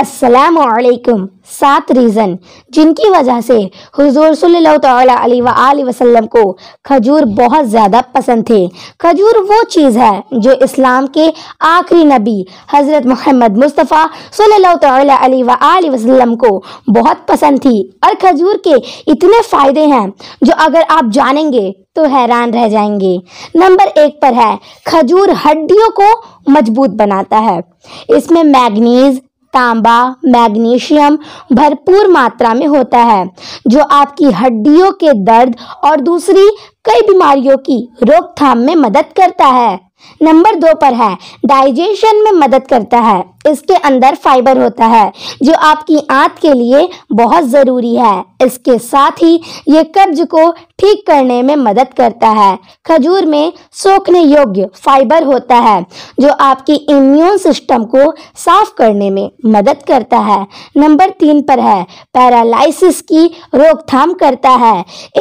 असलकम सात रीज़न जिनकी वजह से हजूर सल्लल्लाहु वसल्लम को खजूर बहुत ज़्यादा पसंद थे खजूर वो चीज़ है जो इस्लाम के आखिरी नबी हज़रत मोहम्मद मुस्तफ़ा सल्ल वसल्लम को बहुत पसंद थी और खजूर के इतने फ़ायदे हैं जो अगर आप जानेंगे तो हैरान रह जाएंगे नंबर एक पर है खजूर हड्डियों को मजबूत बनाता है इसमें मैगनीज तांबा मैग्नीशियम भरपूर मात्रा में होता है जो आपकी हड्डियों के दर्द और दूसरी कई बीमारियों की रोकथाम में मदद करता है नंबर दो पर है डाइजेशन में मदद करता है इसके अंदर फाइबर होता है जो आपकी आंत के लिए बहुत ज़रूरी है इसके साथ ही ये कब्ज को ठीक करने में मदद करता है खजूर में सोखने योग्य फाइबर होता है जो आपकी इम्यून सिस्टम को साफ करने में मदद करता है नंबर तीन पर है पैरालिस की रोकथाम करता है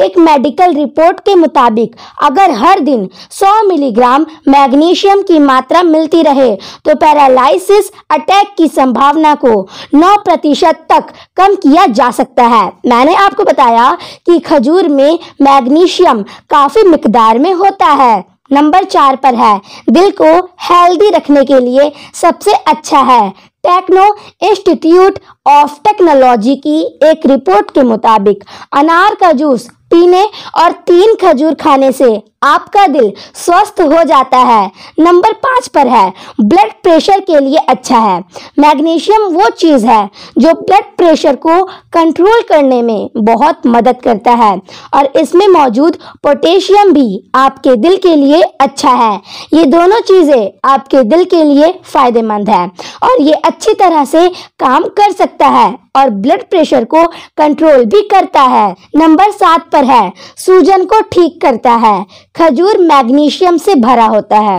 एक मेडिकल रिपोर्ट के मुताबिक मुताबिक अगर हर दिन 100 मिलीग्राम मैग्नीशियम की मात्रा मिलती रहे तो पैरालिसिस अटैक की संभावना को 9 प्रतिशत तक कम किया जा सकता है मैंने आपको बताया कि खजूर में मैग्नीशियम काफ़ी मकदार में होता है नंबर चार पर है दिल को हेल्दी रखने के लिए सबसे अच्छा है टेक्नो इंस्टीट्यूट ऑफ टेक्नोलॉजी की एक रिपोर्ट के मुताबिक अनार का जूस पीने और तीन खजूर खाने से आपका दिल स्वस्थ हो जाता है नंबर पाँच पर है ब्लड प्रेशर के लिए अच्छा है मैग्नीशियम वो चीज़ है जो ब्लड प्रेशर को कंट्रोल करने में बहुत मदद करता है और इसमें मौजूद पोटेशियम भी आपके दिल के लिए अच्छा है ये दोनों चीज़ें आपके दिल के लिए फ़ायदेमंद है और ये अच्छी तरह से काम कर सकता है और ब्लड प्रेशर को कंट्रोल भी करता है नंबर सात पर बेहतर है सूजन को ठीक करता है खजूर मैग्नीशियम से भरा होता है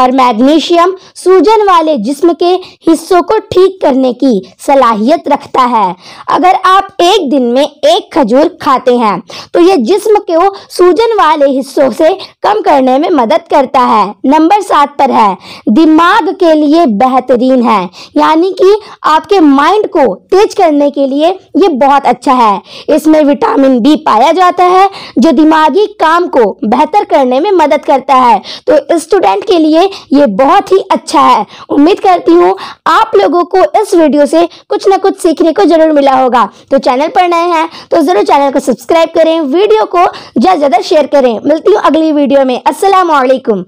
और मैग्नीशियम सूजन वाले जिस्म के हिस्सों को ठीक करने की सलाहियत रखता है अगर आप एक दिन में एक खजूर खाते हैं तो ये जिस्म को सूजन वाले हिस्सों से कम करने में मदद करता है नंबर सात पर है दिमाग के लिए बेहतरीन है यानी कि आपके माइंड को तेज करने के लिए ये बहुत अच्छा है इसमें विटामिन बी पाया जाता करता है जो दिमागी काम को बेहतर करने में मदद करता है तो स्टूडेंट के लिए ये बहुत ही अच्छा है उम्मीद करती हूँ आप लोगों को इस वीडियो से कुछ ना कुछ सीखने को जरूर मिला होगा तो चैनल पर नए हैं तो ज़रूर चैनल को सब्सक्राइब करें वीडियो को ज़्यादा ज़्यादा शेयर करें मिलती हूँ अगली वीडियो में असलामेकुम